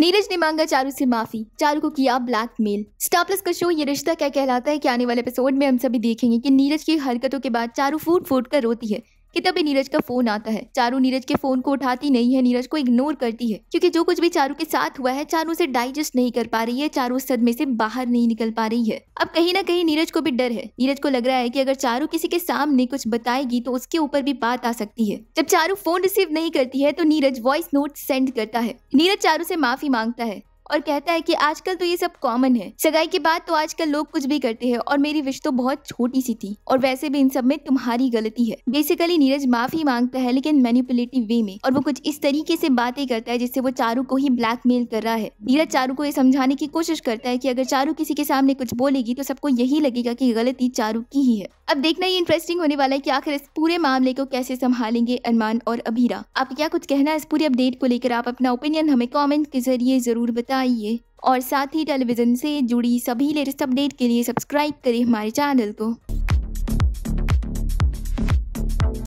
नीरज ने मांगा चारू से माफी चारू को किया ब्लैकमेल स्टापलस का शो ये रिश्ता क्या कहलाता है कि आने वाले एपिसोड में हम सभी देखेंगे कि नीरज की हरकतों के बाद चारू फूट फूट कर रोती है कि तभी नीरज का फोन आता है चारू नीरज के फोन को उठाती नहीं है नीरज को इग्नोर करती है क्योंकि जो कुछ भी चारू के साथ हुआ है चारू से डाइजेस्ट नहीं कर पा रही है चारू सदमे से बाहर नहीं निकल पा रही है अब कहीं ना कहीं नीरज को भी डर है नीरज को लग रहा है की अगर चारू किसी के सामने कुछ बताएगी तो उसके ऊपर भी बात आ सकती है जब चारू फोन रिसीव नहीं करती है तो नीरज वॉइस नोट सेंड करता है नीरज चारू से माफी मांगता है और कहता है कि आजकल तो ये सब कॉमन है सगाई के बाद तो आजकल लोग कुछ भी करते हैं और मेरी विश तो बहुत छोटी सी थी और वैसे भी इन सब में तुम्हारी गलती है बेसिकली नीरज माफी मांगता है लेकिन मैनिपुलेटिव वे में और वो कुछ इस तरीके से बातें करता है जिससे वो चारू को ही ब्लैकमेल कर रहा है नीरज चारू को ये समझाने की कोशिश करता है की अगर चारू किसी के सामने कुछ बोलेगी तो सबको यही लगेगा की गलती चारू की ही है अब देखना ही इंटरेस्टिंग होने वाला है कि आखिर इस पूरे मामले को कैसे संभालेंगे अरमान और अभीरा आप क्या कुछ कहना है इस पूरे अपडेट को लेकर आप अपना ओपिनियन हमें कमेंट के जरिए ज़रूर बताइए और साथ ही टेलीविज़न से जुड़ी सभी लेटेस्ट अपडेट के लिए सब्सक्राइब करें हमारे चैनल को